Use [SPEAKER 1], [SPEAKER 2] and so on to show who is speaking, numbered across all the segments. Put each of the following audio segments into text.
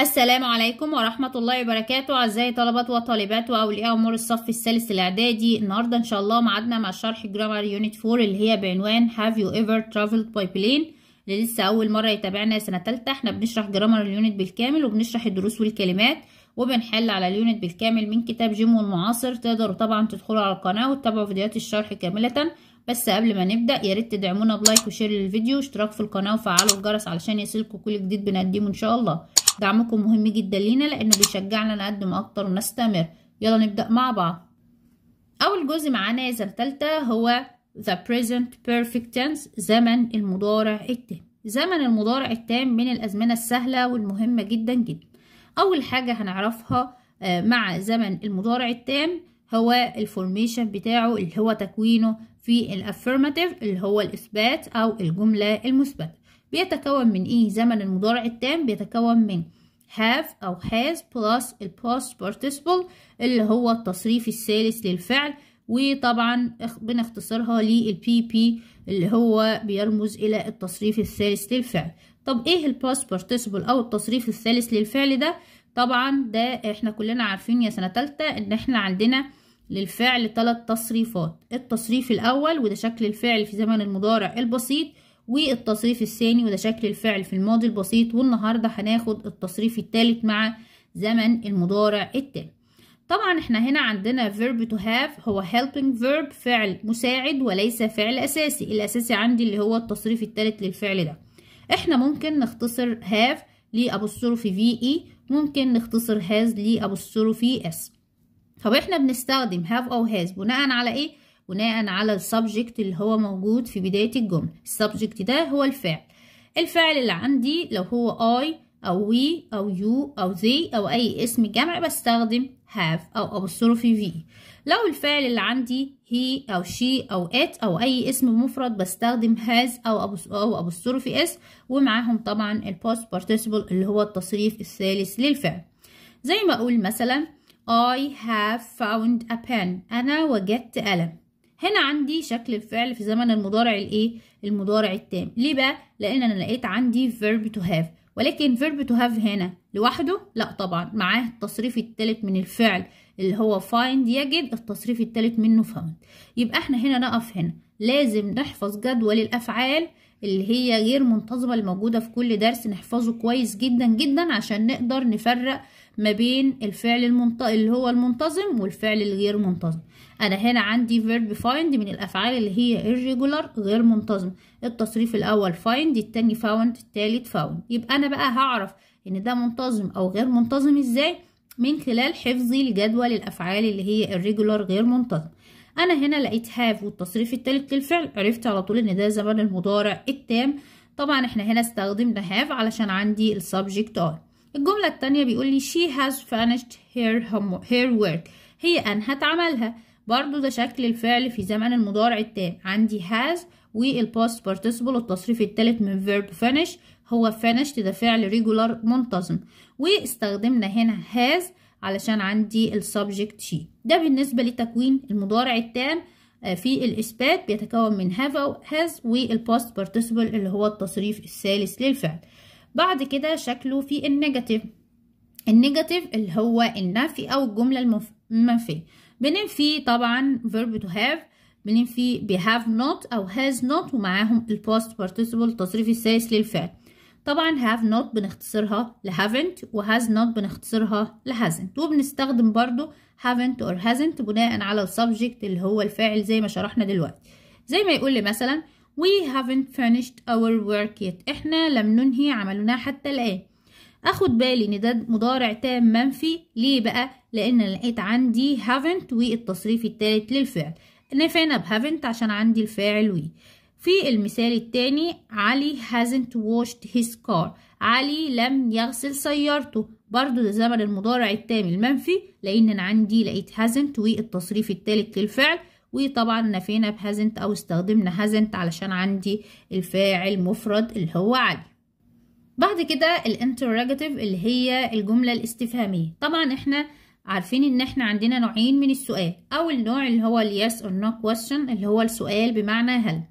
[SPEAKER 1] السلام عليكم ورحمة الله وبركاته أعزائي طلبة وطالبات وأولياء أمور الصف الثالث الإعدادي النهاردة إن شاء الله معادنا مع شرح جرامر يونت 4 اللي هي بعنوان Have you ever traveled by plane اللي لسه أول مرة يتابعنا سنة تالتة احنا بنشرح جرامر اليونت بالكامل وبنشرح الدروس والكلمات وبنحل على اليونت بالكامل من كتاب جيمو المعاصر تقدروا طبعا تدخلوا على القناة وتتابعوا فيديوهات الشرح كاملة بس قبل ما نبدأ يا ريت تدعمونا بلايك وشير للفيديو واشتراك في القناة وفعلوا الجرس علشان يصلكوا كل جديد بنقدمه إن شاء الله دعمكم مهم جدا لينا لانه بيشجعنا نقدم اكتر ونستمر يلا نبدا مع بعض اول جزء معانا يا تالتة هو the present perfect tense زمن المضارع التام زمن المضارع التام من الازمنه السهله والمهمه جدا جدا اول حاجه هنعرفها آه، مع زمن المضارع التام هو الفورميشن بتاعه اللي هو تكوينه في الافيرماتيف اللي هو الاثبات او الجمله المثبته بيتكون من ايه زمن المضارع التام بيتكون من have أو has plus ال past participle اللي هو التصريف الثالث للفعل وطبعا بنختصرها لل بي اللي هو بيرمز إلى التصريف الثالث للفعل طب إيه ال past participle أو التصريف الثالث للفعل ده طبعا ده إحنا كلنا عارفين يا سنة تالتة إن إحنا عندنا للفعل تلات تصريفات التصريف الأول وده شكل الفعل في زمن المضارع البسيط والتصريف الثاني وده شكل الفعل في الماضي البسيط والنهاردة هناخد التصريف الثالث مع زمن المضارع التالي طبعا احنا هنا عندنا verb to have هو helping verb فعل مساعد وليس فعل أساسي الأساسي عندي اللي هو التصريف الثالث للفعل ده احنا ممكن نختصر have لأبصره في VE ممكن نختصر has في S طب احنا بنستخدم have أو has بناء على ايه بناء على السبجكت اللي هو موجود في بداية الجملة السبجكت ده هو الفعل الفعل اللي عندي لو هو I أو we أو you أو they أو أي اسم جمع بستخدم have أو في في لو الفعل اللي عندي he أو she أو it أو أي اسم مفرد بستخدم has أو أو في اس ومعاهم طبعا ال post participle اللي هو التصريف الثالث للفعل زي ما أقول مثلا I have found a pen أنا وجدت قلم هنا عندي شكل الفعل في زمن المضارع الايه المضارع التام ليه بقى لان انا لقيت عندي verb to have ولكن verb to have هنا لوحده لا طبعا معاه التصريف الثالث من الفعل اللي هو find يجد التصريف الثالث منه found يبقى احنا هنا نقف هنا لازم نحفظ جدول الافعال اللي هي غير منتظمه الموجوده في كل درس نحفظه كويس جدا جدا عشان نقدر نفرق ما بين الفعل المنت... اللي هو المنتظم والفعل الغير منتظم انا هنا عندي فيرب فايند من الافعال اللي هي irregular غير منتظم التصريف الاول فايند التاني فاوند التالت فاوند يبقى انا بقى هعرف ان ده منتظم او غير منتظم ازاي من خلال حفظي لجدول الافعال اللي هي irregular غير منتظم انا هنا لقيت هاف والتصريف التالت للفعل عرفت على طول ان ده زمن المضارع التام طبعا احنا هنا استخدمنا هاف علشان عندي السبجكت ار الجملة التانية بيقول لي she has finished her, her work هي أنهت عملها برضو ده شكل الفعل في زمن المضارع التام عندي has past participle التصريف التالت من verb finish هو finished ده فعل regular منتظم واستخدمنا هنا has علشان عندي السبجكت she ده بالنسبة لتكوين المضارع التام آه، في الإثبات بيتكون من have و has past participle اللي هو التصريف الثالث للفعل بعد كده شكله في النيجاتيف النيجاتيف اللي هو النفي او الجمله المنفيه بننفي طبعا verb to have بننفي ب have not او has not ومعاهم ال past participle التصريف السادس للفعل طبعا have not بنختصرها ل haven't و has not بنختصرها ل hasn't وبنستخدم برضو haven't or hasn't بناء على السبجكت اللي هو الفاعل زي ما شرحنا دلوقتي زي ما يقول لي مثلا We haven't finished our work yet احنا لم ننهي عملنا حتى الآن اخد بالي ان ده مضارع تام منفي ليه بقى لان لقيت عندي haven't والتصريف التالت للفعل نفعنا ب haven't عشان عندي الفاعل وي في المثال التاني علي hasn't washed his car علي لم يغسل سيارته برضو ده زمن المضارع التام المنفي لان انا عندي لقيت hasn't والتصريف التالت للفعل وطبعا نفينا بهازنت او استخدمنا هازنت علشان عندي الفاعل مفرد اللي هو علي بعد كده الانتروجاتيف اللي هي الجمله الاستفهاميه طبعا احنا عارفين ان احنا عندنا نوعين من السؤال اول نوع اللي هو اليس اور نو كويستشن اللي هو السؤال بمعنى هل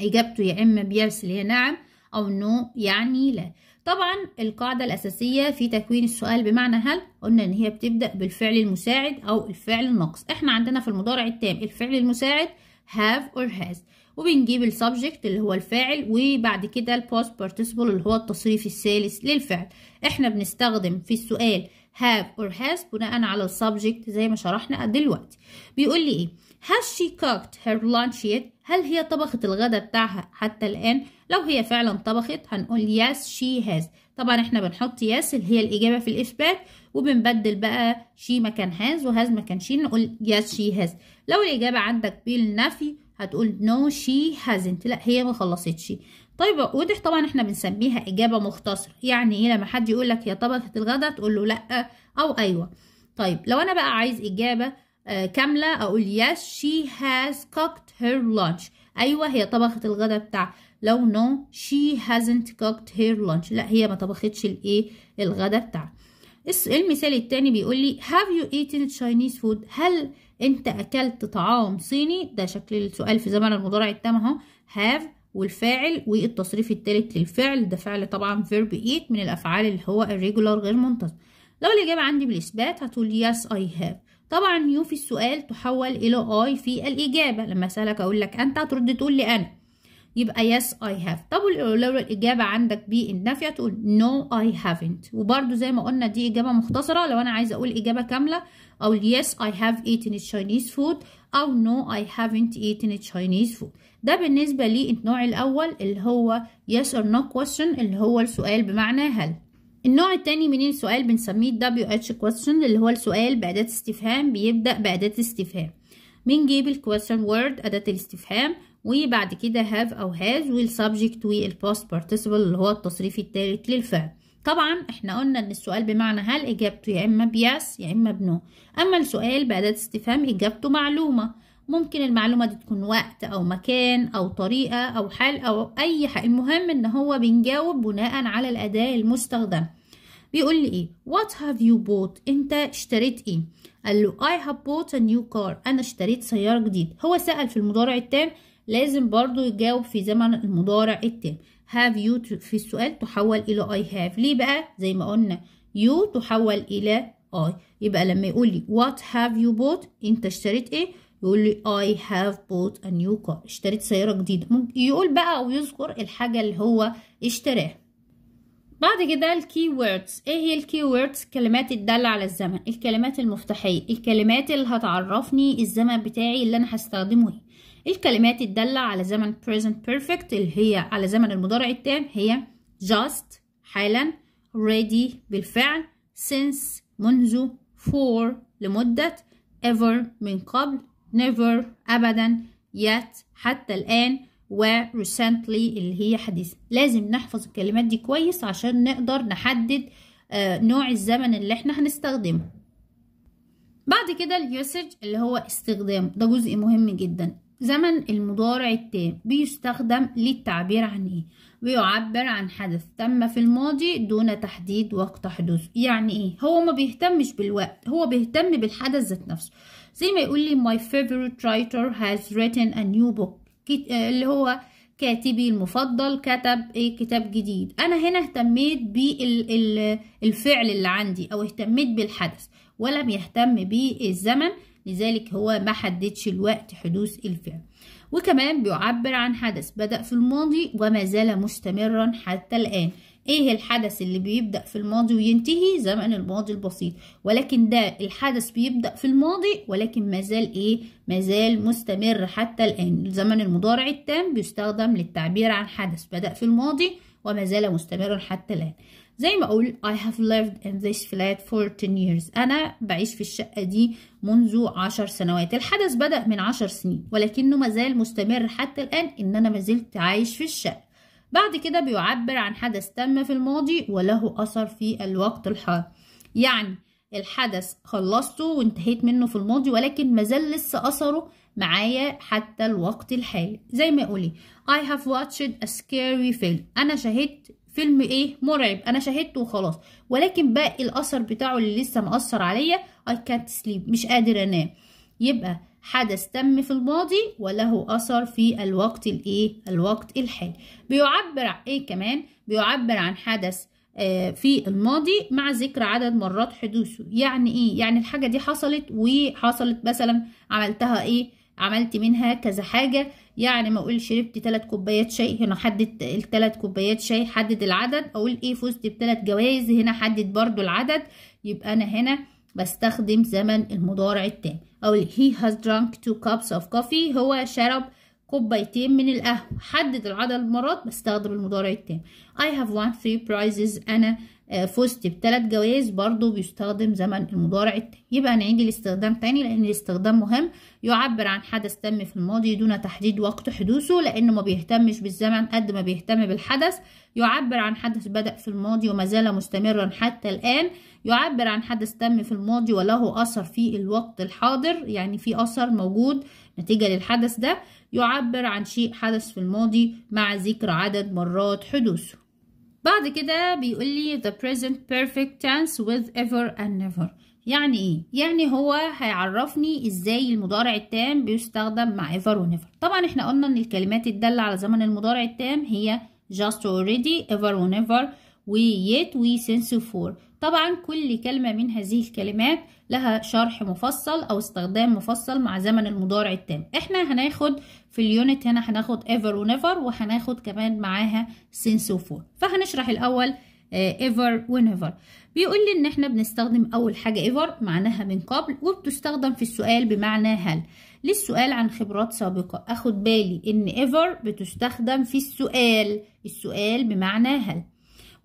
[SPEAKER 1] اجابته يا اما بيس اللي هي نعم او نو يعني لا طبعا القاعدة الأساسية في تكوين السؤال بمعنى هل قلنا إن هي بتبدأ بالفعل المساعد أو الفعل الناقص إحنا عندنا في المضارع التام الفعل المساعد have or has وبنجيب السبجكت اللي هو الفاعل وبعد كده الباست participle اللي هو التصريف الثالث للفعل احنا بنستخدم في السؤال have or has بناء على السبجكت زي ما شرحنا دلوقتي بيقول لي ايه Has she cooked her lunch yet? هل هي طبخت الغداء بتاعها حتى الآن؟ لو هي فعلا طبخت هنقول yes she has طبعا احنا بنحط yes اللي هي الإجابة في الإثبات وبنبدل بقى she مكان has وهاز مكان she نقول yes she has لو الإجابة عندك بالنفي هتقول no she hasn't لا هي ما خلصتش طيب واضح طبعا احنا بنسميها إجابة مختصرة يعني ايه لما حد يقول لك هي طبخت الغداء تقول له لا أو أيوه طيب لو أنا بقى عايز إجابة آه، كاملة أقول yes she has cooked her lunch أيوة هي طبخت الغداء بتاعها لو no she hasn't cooked her lunch لا هي ما طبختش الإيه الغداء بتاعها المثال التاني بيقول لي have you eaten Chinese food هل أنت أكلت طعام صيني ده شكل السؤال في زمن المضارع التام أهو have والفاعل والتصريف التالت للفعل ده فعل طبعا verb eat من الأفعال اللي هو الريجولار غير منتظم لو الإجابة عندي بالإثبات هتقول yes I have طبعا يو في السؤال تحول الى اي في الاجابه لما اسالك اقول لك انت هترد تقول لي انا يبقى يس اي هاف طب لو الاجابه عندك النافيه تقول نو اي هافنت وبرده زي ما قلنا دي اجابه مختصره لو انا عايزه اقول اجابه كامله او يس اي هاف eaten Chinese food او نو اي هافنت eaten Chinese food ده بالنسبه للنوع الاول اللي هو يس اور نو question اللي هو السؤال بمعنى هل النوع التاني من السؤال بنسميه الدبليو اتش كويستشن اللي هو السؤال بأداة استفهام بيبدأ بأداة استفهام بنجيب question وورد أداة الاستفهام وبعد كده have أو has والسبجكت والباست participle اللي هو التصريف التالت للفعل طبعا احنا قلنا ان السؤال بمعنى هل اجابته يا اما بيس يا اما بنو اما السؤال بأداة استفهام اجابته معلومة ممكن المعلومة دي تكون وقت او مكان او طريقة او حال او اي حاجة المهم ان هو بنجاوب بناء على الاداة المستخدمة بيقول لي ايه what have you bought انت اشتريت ايه قال له I have bought a new car انا اشتريت سيارة جديدة هو سأل في المضارع التام لازم برضو يجاوب في زمن المضارع التام have you في السؤال تحول الى I have ليه بقى زي ما قلنا you تحول الى I يبقى لما يقول لي what have you bought انت اشتريت ايه يقول لي I have bought a new car اشتريت سيارة جديدة ممكن يقول بقى ويذكر الحاجة اللي هو اشتراها بعد كده الكي ووردز ايه هي الكي ووردز كلمات الدالة على الزمن الكلمات المفتاحية الكلمات اللي هتعرفني الزمن بتاعي اللي انا هستخدمه ايه الكلمات الدالة على زمن present perfect اللي هي على زمن المضارع التام هي just حالا ready بالفعل since منذ for لمدة ever من قبل never أبدا yet حتى الآن و recently اللي هي حديثة لازم نحفظ الكلمات دي كويس عشان نقدر نحدد آه، نوع الزمن اللي احنا هنستخدمه بعد كده اليوسج اللي هو استخدام ده جزء مهم جدا زمن المضارع التام بيستخدم للتعبير عن ايه بيعبر عن حدث تم في الماضي دون تحديد وقت حدوثه يعني ايه هو ما بيهتمش بالوقت هو بيهتم بالحدث ذات نفسه زي ما يقول لي my favorite writer has written a new book آه، اللي هو كاتبي المفضل كتب ايه كتاب جديد انا هنا اهتميت بالفعل اللي عندي او اهتميت بالحدث ولم يهتم بالزمن لذلك هو ما حددش الوقت حدوث الفعل وكمان بيعبر عن حدث بدأ في الماضي وما زال مستمرا حتى الآن ايه الحدث اللي بيبدأ في الماضي وينتهي زمن الماضي البسيط ولكن ده الحدث بيبدأ في الماضي ولكن مازال ايه مازال مستمر حتى الآن الزمن المضارع التام بيستخدم للتعبير عن حدث بدأ في الماضي وما زال مستمرا حتى الآن زي ما أقول I have lived in this flat for 10 years أنا بعيش في الشقة دي منذ عشر سنوات الحدث بدأ من عشر سنين ولكنه ما زال مستمر حتى الآن إن أنا ما زلت عايش في الشقة بعد كده بيعبر عن حدث تم في الماضي وله أثر في الوقت الحاضر يعني الحدث خلصته وانتهيت منه في الماضي ولكن مازال لسه أثره معايا حتى الوقت الحالي زي ما قولي I have watched a scary film أنا شاهدت فيلم ايه مرعب انا شاهدته وخلاص ولكن باقي الاثر بتاعه اللي لسه مأثر عليا I can't sleep مش قادر انام يبقى حدث تم في الماضي وله أثر في الوقت الإيه؟ الوقت الحالي بيعبر إيه كمان؟ بيعبر عن حدث آه، في الماضي مع ذكر عدد مرات حدوثه يعني ايه يعني الحاجة دي حصلت وحصلت مثلا عملتها ايه عملت منها كذا حاجة يعني ما اقول شربت تلات كوبايات شاي هنا حدد التلات كوبايات شاي حدد العدد اقول ايه فزت بتلات جوائز هنا حدد برضو العدد يبقى انا هنا بستخدم زمن المضارع التام أو he has drunk two cups of coffee هو شرب كوبايتين من القهوة حدد العدد المرات بستخدم المضارع التام I have won three prizes أنا آه، فزت بثلاث جوائز برضو بيستخدم زمن المضارع التاني يبقى نعيد الاستخدام تاني لان الاستخدام مهم يعبر عن حدث تم في الماضي دون تحديد وقت حدوثه لانه ما بيهتمش بالزمن قد ما بيهتم بالحدث يعبر عن حدث بدأ في الماضي وما زال مستمرا حتى الآن يعبر عن حدث تم في الماضي وله أثر في الوقت الحاضر يعني في أثر موجود نتيجة للحدث ده يعبر عن شيء حدث في الماضي مع ذكر عدد مرات حدوثه بعد كده بيقول لي the present perfect tense with ever and never يعني ايه يعني هو هيعرفني ازاي المضارع التام بيستخدم مع ever و never طبعا احنا قلنا ان الكلمات الدالة على زمن المضارع التام هي just already ever و never و yet و since for طبعا كل كلمة من هذه الكلمات لها شرح مفصل أو استخدام مفصل مع زمن المضارع التام احنا هناخد في اليونت هنا هناخد ever ونيفر وهناخد كمان معاها since وفور فهنشرح الأول ايفر آه، never بيقول لي ان احنا بنستخدم اول حاجه ايفر معناها من قبل وبتستخدم في السؤال بمعنى هل للسؤال عن خبرات سابقه اخد بالي ان ايفر بتستخدم في السؤال السؤال بمعنى هل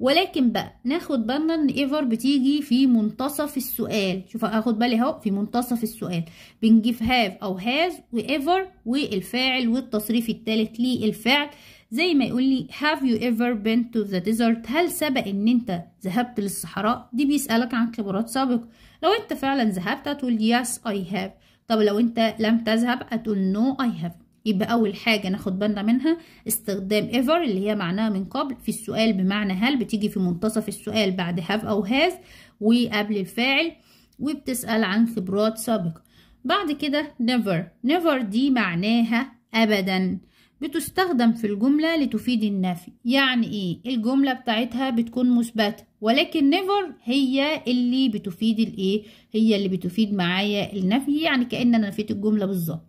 [SPEAKER 1] ولكن بقى ناخد بالنا ان ايفر بتيجي في منتصف السؤال شوف اخد بالي اهو في منتصف السؤال بنجيب هاف او هاز وايفر والفاعل والتصريف الثالث للفعل زي ما يقول لي have you ever been to the desert هل سبق ان انت ذهبت للصحراء دي بيسألك عن خبرات سابقة لو انت فعلا ذهبت هتقول yes I have طب لو انت لم تذهب هتقول no I have يبقى أول حاجة ناخد بالنا منها استخدام ever اللي هي معناها من قبل في السؤال بمعنى هل بتيجي في منتصف السؤال بعد هاف أو هاز وقبل الفاعل وبتسأل عن خبرات سابقة بعد كده نيفر never دي معناها أبدا بتستخدم في الجملة لتفيد النفي يعني إيه؟ الجملة بتاعتها بتكون مثبتة ولكن never هي اللي بتفيد الإيه؟ هي اللي بتفيد معايا النفي يعني كأن أنا نفيت الجملة بالظبط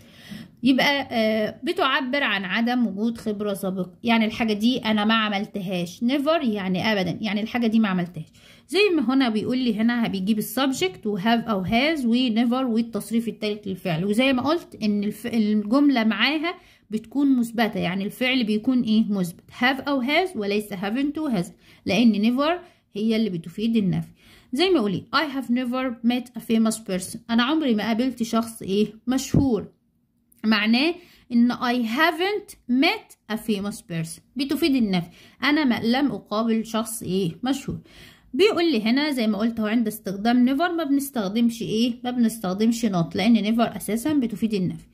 [SPEAKER 1] يبقى آه، بتعبر عن عدم وجود خبرة سابقة يعني الحاجة دي أنا ما عملتهاش نيفر يعني أبدا يعني الحاجة دي ما عملتهاش زي ما هنا بيقول لي هنا بيجيب السبجكت وهاف أو هاز ونيفر والتصريف التالت للفعل وزي ما قلت إن الجملة معاها بتكون مثبتة يعني الفعل بيكون إيه مثبت هاف أو هاز وليس هافنت هاز لأن نيفر هي اللي بتفيد النفي زي ما قولي I have never met a famous person أنا عمري ما قابلت شخص إيه مشهور معناه ان I haven't met a famous person بتفيد النفي انا ما لم اقابل شخص ايه مشهور بيقول لي هنا زي ما قلت هو عند استخدام نيفر ما بنستخدمش ايه ما بنستخدمش نوت لان نيفر اساسا بتفيد النفي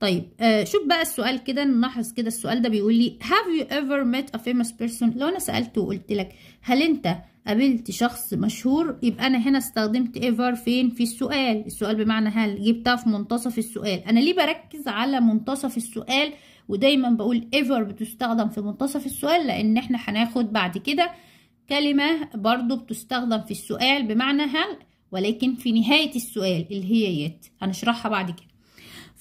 [SPEAKER 1] طيب آه شوف بقى السؤال كده نلاحظ كده السؤال ده بيقول لي have you ever met a famous person لو انا سالته وقلت لك هل انت قابلت شخص مشهور يبقى انا هنا استخدمت ايفر فين في السؤال السؤال بمعنى هل جبتها في منتصف السؤال انا ليه بركز على منتصف السؤال ودايما بقول ايفر بتستخدم في منتصف السؤال لان احنا هناخد بعد كده كلمة برضو بتستخدم في السؤال بمعنى هل ولكن في نهاية السؤال اللي هي يت هنشرحها بعد كده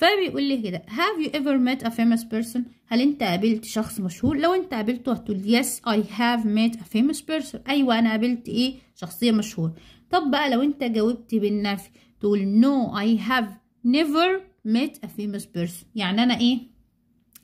[SPEAKER 1] فبيقول لي كده have you ever met a famous person هل انت قابلت شخص مشهور لو انت قابلته هتقول yes I have met a famous person ايوه انا قابلت ايه شخصية مشهورة طب بقى لو انت جاوبت بالنفي تقول no I have never met a famous person يعني انا ايه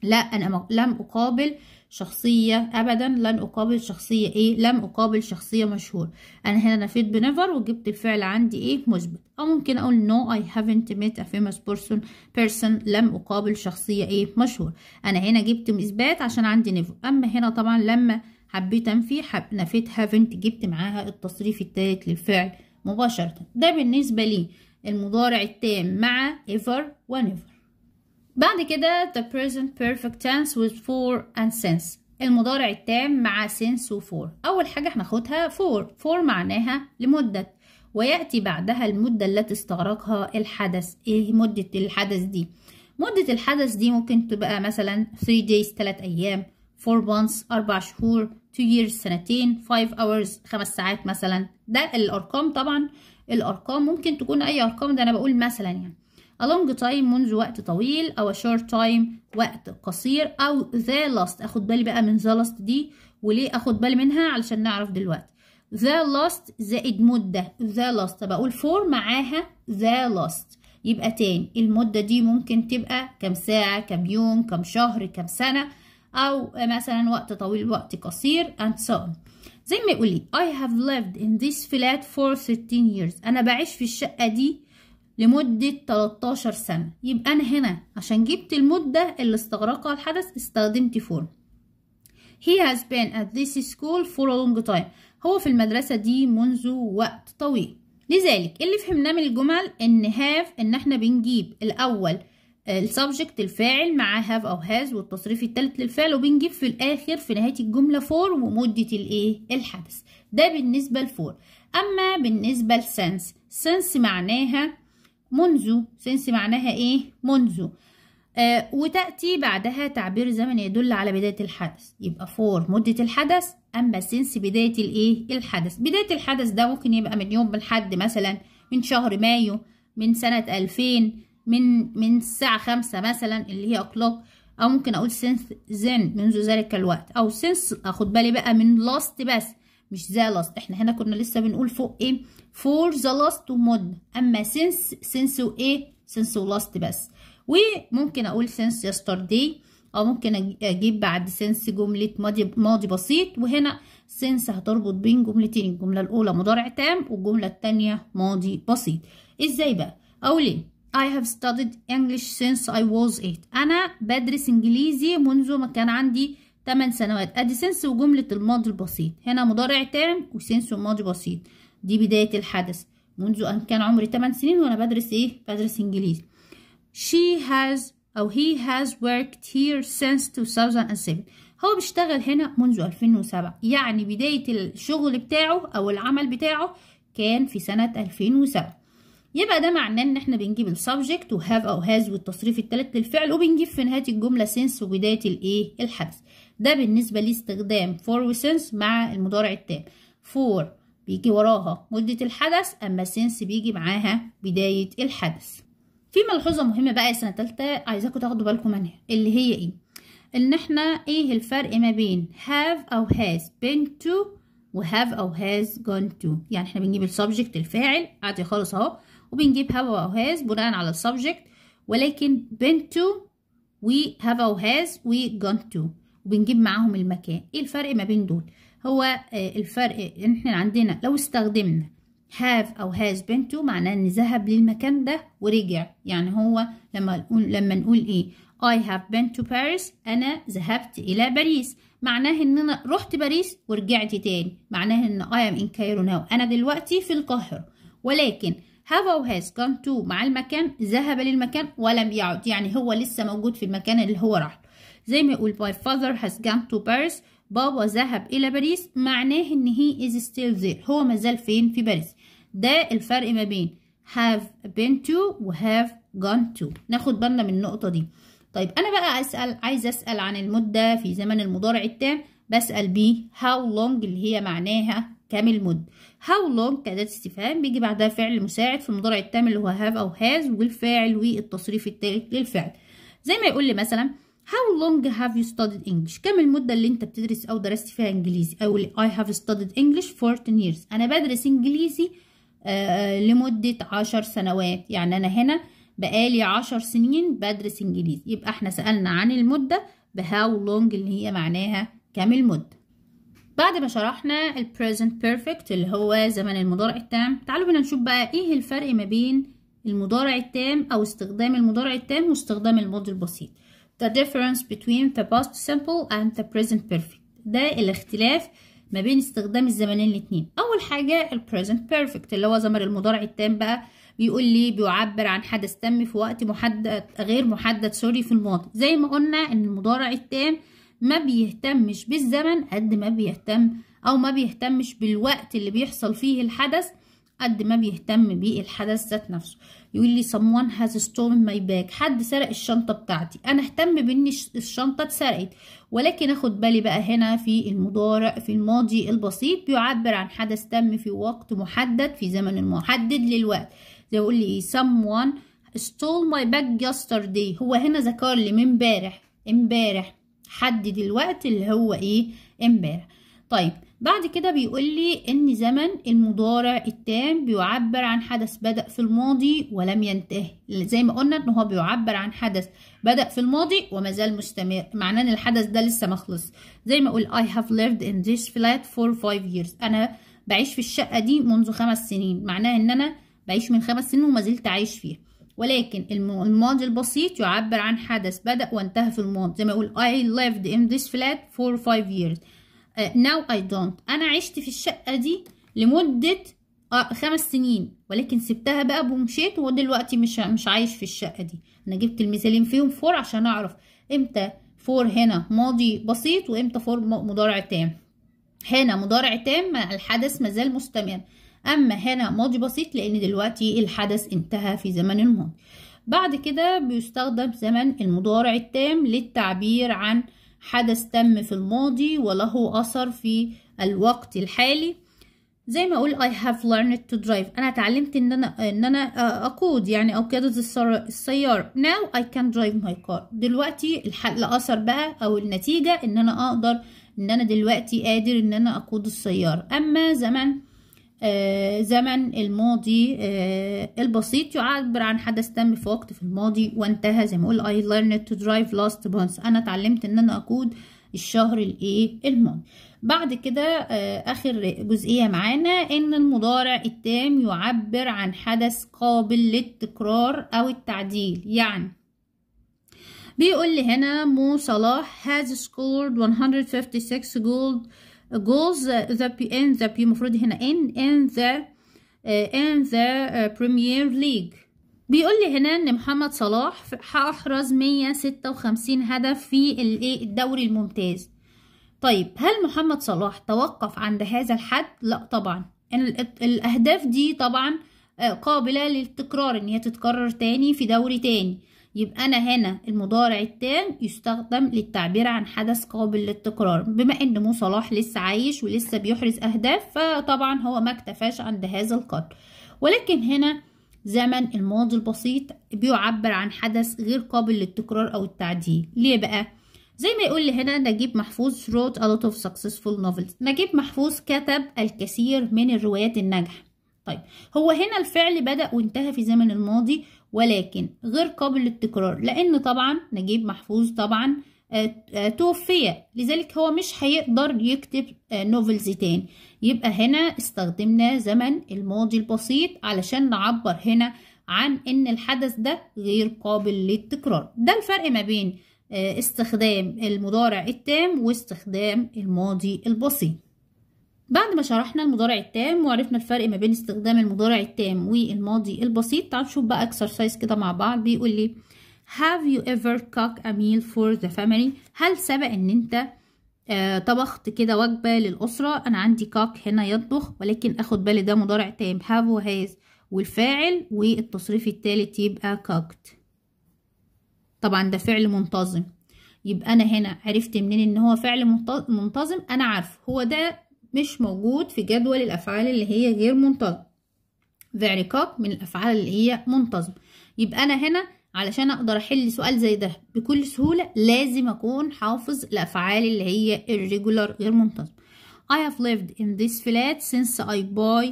[SPEAKER 1] لا أنا لم أقابل شخصية أبدا لن أقابل شخصية إيه لم أقابل شخصية مشهور أنا هنا نفيت بنيفر وجبت الفعل عندي إيه مثبت أو ممكن أقول no I haven't met a famous person person لم أقابل شخصية إيه مشهور أنا هنا جبت إثبات عشان عندي نيفر أما هنا طبعا لما حبيت أنفي حب نفيت haven't جبت معاها التصريف التالت للفعل مباشرة ده بالنسبة لي المضارع التام مع ايفر ونيفر بعد كده the present perfect tense with for and since المضارع التام مع since و for أول حاجة هناخدها for for معناها لمدة ويأتي بعدها المدة التي استغرقها الحدث إيه مدة الحدث دي مدة الحدث دي ممكن تبقى مثلا 3 days 3 أيام 4 months 4 شهور 2 years سنتين 5 hours 5 ساعات مثلا ده الأرقام طبعا الأرقام ممكن تكون أي أرقام ده أنا بقول مثلا يعني a long time منذ وقت طويل أو a short time وقت قصير أو the last أخد بالي بقى من the last دي وليه أخد بالي منها علشان نعرف دلوقتي the last زائد مدة the last بقول فور for معاها the last يبقى تاني المدة دي ممكن تبقى كم ساعة كم يوم كم شهر كم سنة أو مثلا وقت طويل وقت قصير and so on زي ما يقولي I have lived in this flat for 13 years أنا بعيش في الشقة دي لمدة 13 سنة يبقى أنا هنا عشان جبت المدة اللي استغرقها الحدث استخدمت فور He has been at this school for a long time هو في المدرسة دي منذ وقت طويل لذلك اللي فهمناه من الجمل ان هاف ان احنا بنجيب الاول آه، السبجكت الفاعل مع هاف او هاز والتصريف الثالث للفعل وبنجيب في الاخر في نهايه الجمله فور ومده الايه الحدث ده بالنسبه لفور اما بالنسبه لسنس سنس معناها منذ سنس معناها ايه منذ آه وتأتي بعدها تعبير زمن يدل على بداية الحدث يبقى فور مدة الحدث أما سنس بداية الإيه الحدث بداية الحدث ده ممكن يبقى من يوم الحد مثلا من شهر مايو من سنة 2000 من من الساعة خمسة مثلا اللي هي أكلوك أو ممكن أقول سنس زين منذ ذلك الوقت أو سنس أخد بالي بقى من لاست بس مش ذا لاست احنا هنا كنا لسه بنقول فوق ايه فور ذا لاست مود اما سينس سينس وايه سينس ولاست بس وممكن اقول سينس يسترداي او ممكن اجيب بعد سينس جمله ماضي ماضي بسيط وهنا سينس هتربط بين جملتين الجمله الاولى مضارع تام والجمله الثانيه ماضي بسيط ازاي بقى اقول ايه I have studied English since I was 8 انا بدرس انجليزي منذ ما كان عندي 8 سنوات ادي سنس وجملة الماضي البسيط هنا مضارع تام وسنس وماضي بسيط دي بداية الحدث منذ أن كان عمري 8 سنين وأنا بدرس إيه؟ بدرس إنجليزي she has أو he has worked here since 2007 هو بيشتغل هنا منذ 2007 يعني بداية الشغل بتاعه أو العمل بتاعه كان في سنة 2007 يبقى ده معناه ان احنا بنجيب السبجكت وهاف او هاز والتصريف الثالث للفعل وبنجيب في نهايه الجمله سنس وبدايه الايه الحدث ده بالنسبة لاستخدام for وسنس مع المضارع التام for بيجي وراها مدة الحدث أما since بيجي معاها بداية الحدث في ملحوظة مهمة بقى يا سنة تالتة عايزاكم تاخدوا بالكم منها اللي هي ايه ان احنا ايه الفرق ما بين have او has been to و have او has gone to يعني احنا بنجيب السبجكت الفاعل عادي خالص اهو وبنجيب have او has بناء على السبجكت ولكن been to و have او has و gone to وبنجيب معاهم المكان ايه الفرق ما بين دول هو آه، الفرق ان احنا عندنا لو استخدمنا هاف او هاز been to معناه ان ذهب للمكان ده ورجع يعني هو لما نقول لما نقول ايه I have been to Paris انا ذهبت الى باريس معناه ان انا رحت باريس ورجعت تاني معناه ان I am in Cairo now انا دلوقتي في القاهرة ولكن have او has gone to مع المكان ذهب للمكان ولم يعد يعني هو لسه موجود في المكان اللي هو راح زي ما يقول my father has gone to Paris بابا ذهب إلى باريس معناه إن he is still there هو مازال فين في باريس ده الفرق ما بين have been to و have gone to ناخد بالنا من النقطة دي طيب أنا بقى أسأل عايزة أسأل عن المدة في زمن المضارع التام بسأل بيه how long اللي هي معناها كام المدة how long كأداة استفهام بيجي بعدها فعل مساعد في المضارع التام اللي هو have أو has والفاعل والتصريف التالت للفعل زي ما يقول لي مثلا How long have you studied English? كم المدة اللي انت بتدرس او درست فيها انجليزي او I have studied English for 10 years انا بدرس انجليزي آه، لمدة عشر سنوات يعني انا هنا بقالي عشر سنين بدرس انجليزي يبقى احنا سألنا عن المدة how لونج اللي هي معناها كم المدة بعد ما شرحنا ال present perfect اللي هو زمن المضارع التام تعالوا بينا نشوف بقى ايه الفرق ما بين المضارع التام او استخدام المضارع التام واستخدام الماضي البسيط the difference between the past simple and the present perfect ده الاختلاف ما بين استخدام الزمنين الاتنين اول حاجة ال present perfect اللي هو زمن المضارع التام بقى بيقول لي بيعبر عن حدث تم في وقت محدد غير محدد سوري في الماضي زي ما قلنا ان المضارع التام ما بيهتمش بالزمن قد ما بيهتم او ما بيهتمش بالوقت اللي بيحصل فيه الحدث قد ما بيهتم بالحدث ذات نفسه يقول لي someone has stolen my bag حد سرق الشنطة بتاعتي أنا اهتم بإن الشنطة اتسرقت ولكن أخد بالي بقى هنا في المضارع في الماضي البسيط بيعبر عن حدث تم في وقت محدد في زمن محدد للوقت زي يقول لي someone stole my bag yesterday هو هنا ذكر لي من امبارح امبارح حدد الوقت اللي هو ايه امبارح طيب بعد كده بيقول لي ان زمن المضارع التام بيعبر عن حدث بدأ في الماضي ولم ينتهي زي ما قلنا ان هو بيعبر عن حدث بدأ في الماضي وما زال مستمر معناه ان الحدث ده لسه ما خلص زي ما اقول I have lived in this flat for five years انا بعيش في الشقة دي منذ خمس سنين معناه ان انا بعيش من خمس سنين وما زلت عايش فيها ولكن الماضي البسيط يعبر عن حدث بدأ وانتهى في الماضي زي ما اقول I lived in this flat for five years ناو اي دونت انا عشت في الشقه دي لمده آه خمس سنين ولكن سبتها بقى ومشيت ودلوقتي مش مش عايش في الشقه دي انا جبت المثالين فيهم فور عشان اعرف امتى فور هنا ماضي بسيط وامتى فور مضارع تام هنا مضارع تام الحدث مازال مستمر اما هنا ماضي بسيط لان دلوقتي الحدث انتهى في زمن الماضي بعد كده بيستخدم زمن المضارع التام للتعبير عن حدث تم في الماضي وله أثر في الوقت الحالي زي ما أقول I have learned to drive أنا اتعلمت إن أنا إن أنا آه، أقود يعني أو قيادة السيارة now I can drive my car دلوقتي الأثر بقى أو النتيجة إن أنا أقدر إن أنا دلوقتي قادر إن أنا أقود السيارة أما زمان آه، زمن الماضي آه، البسيط يعبر عن حدث تم في وقت في الماضي وانتهى زي ما اقول I learned to drive last month انا اتعلمت ان انا اقود الشهر الايه الماضي بعد كده آه، اخر جزئيه معانا ان المضارع التام يعبر عن حدث قابل للتكرار او التعديل يعني بيقول لي هنا مو صلاح has scored 156 gold goes uh, the in the المفروض هنا in in the in uh, the uh, Premier League بيقول لي هنا ان محمد صلاح احرز 156 هدف في الايه الدوري الممتاز طيب هل محمد صلاح توقف عند هذا الحد لا طبعا الاهداف دي طبعا آه، قابله للتكرار ان هي تتكرر تاني في دوري تاني يبقى أنا هنا المضارع التام يستخدم للتعبير عن حدث قابل للتكرار بما إن مو صلاح لسه عايش ولسه بيحرز أهداف فطبعا هو ما اكتفاش عند هذا القدر ولكن هنا زمن الماضي البسيط بيعبر عن حدث غير قابل للتكرار أو التعديل ليه بقى؟ زي ما يقول لي هنا نجيب محفوظ wrote a lot of successful novels نجيب محفوظ كتب الكثير من الروايات الناجحة طيب هو هنا الفعل بدأ وانتهى في زمن الماضي ولكن غير قابل للتكرار لأن طبعا نجيب محفوظ طبعا آه، آه، توفي لذلك هو مش هيقدر يكتب آه، نوفلز تاني يبقى هنا استخدمنا زمن الماضي البسيط علشان نعبر هنا عن ان الحدث ده غير قابل للتكرار ده الفرق ما بين استخدام المضارع التام واستخدام الماضي البسيط بعد ما شرحنا المضارع التام وعرفنا الفرق ما بين استخدام المضارع التام والماضي البسيط تعال نشوف بقى اكسرسايز كده مع بعض بيقول لي have you ever cooked a meal for the family هل سبق ان انت آه طبخت كده وجبة للأسرة أنا عندي كاك هنا يطبخ ولكن أخد بالي ده مضارع تام have وهاز والفاعل والتصريف التالت يبقى آه، cooked طبعا ده فعل منتظم يبقى أنا هنا عرفت منين إن هو فعل منتظم أنا عارفه هو ده مش موجود في جدول الأفعال اللي هي غير منتظم very cock من الأفعال اللي هي منتظم يبقى أنا هنا علشان أقدر أحل سؤال زي ده بكل سهولة لازم أكون حافظ الأفعال اللي هي irregular غير منتظم I have lived in this flat since I buy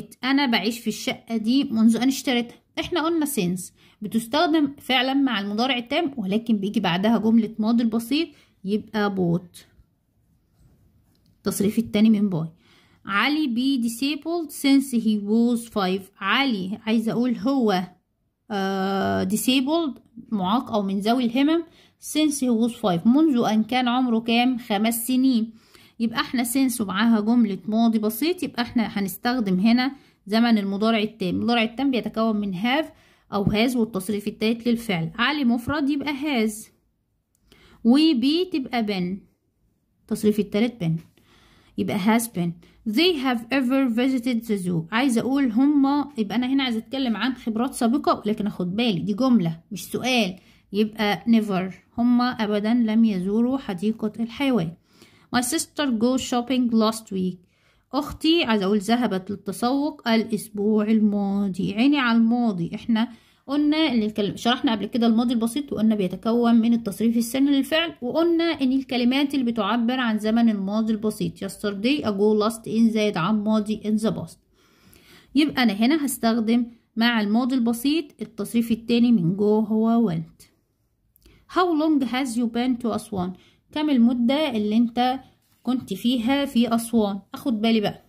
[SPEAKER 1] it أنا بعيش في الشقة دي منذ أن اشتريتها احنا قلنا since بتستخدم فعلا مع المضارع التام ولكن بيجي بعدها جملة ماضي البسيط يبقى bought التصريف التاني من باي علي بي disabled since he was five علي عايزة أقول هو uh, disabled معاق أو من ذوي الهمم since he was five منذ أن كان عمره كام خمس سنين يبقى احنا سينس ومعاها جملة ماضي بسيط يبقى احنا هنستخدم هنا زمن المضارع التام المضارع التام بيتكون من have أو has والتصريف التالت للفعل علي مفرد يبقى has وبي تبقى بن التصريف التالت بن يبقى has been they have ever visited the zoo عايزه اقول هما يبقى انا هنا عايزه اتكلم عن خبرات سابقه ولكن اخد بالي دي جمله مش سؤال يبقى never هما ابدا لم يزوروا حديقه الحيوان my sister go shopping last week اختي عايزه اقول ذهبت للتسوق الاسبوع الماضي عيني على الماضي احنا قلنا ان شرحنا قبل كده الماضي البسيط وقلنا بيتكون من التصريف السن للفعل وقلنا ان الكلمات اللي بتعبر عن زمن الماضي البسيط yesterday ago last in زائد عن ماضي in the past يبقى انا هنا هستخدم مع الماضي البسيط التصريف التاني من جو هو went how long has you been to أسوان كم المدة اللي انت كنت فيها في أسوان أخد بالي بقى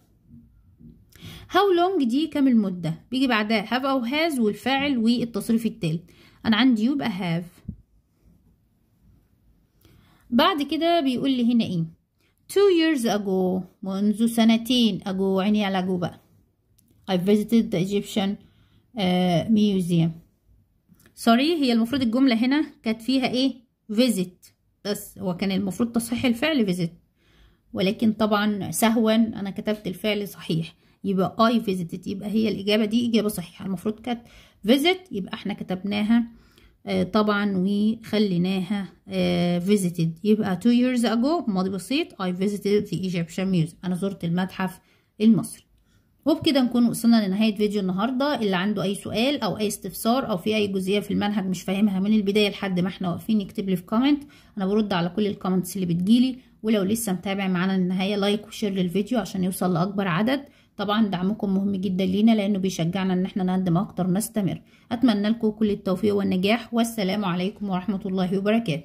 [SPEAKER 1] هاو لونج دي كام المدة بيجي بعدها هاف أو هاز والفاعل والتصريف التالت أنا عندي يبقى هاف بعد كده بيقول لي هنا ايه two years ago منذ سنتين ago عيني على جو بقى I visited the Egyptian uh, museum سوري هي المفروض الجملة هنا كانت فيها ايه visit بس هو كان المفروض تصحيح الفعل visit ولكن طبعا سهوا انا كتبت الفعل صحيح يبقى I visited يبقى هي الاجابه دي اجابه صحيحه المفروض كانت فيزيت يبقى احنا كتبناها آه، طبعا وخليناها آه، visited يبقى two years ago ماضي بسيط I visited the Egyptian Museum أنا زرت المتحف المصري وبكده نكون وصلنا لنهاية فيديو النهاردة اللي عنده أي سؤال أو أي استفسار أو في أي جزئية في المنهج مش فاهمها من البداية لحد ما احنا واقفين يكتب لي في كومنت أنا برد على كل الكومنتس اللي بتجيلي ولو لسه متابع معانا للنهاية لايك وشير للفيديو عشان يوصل لأكبر عدد طبعا دعمكم مهم جدا لينا لانه بيشجعنا ان احنا نقدم اكتر ونستمر اتمنى لكم كل التوفيق والنجاح والسلام عليكم ورحمه الله وبركاته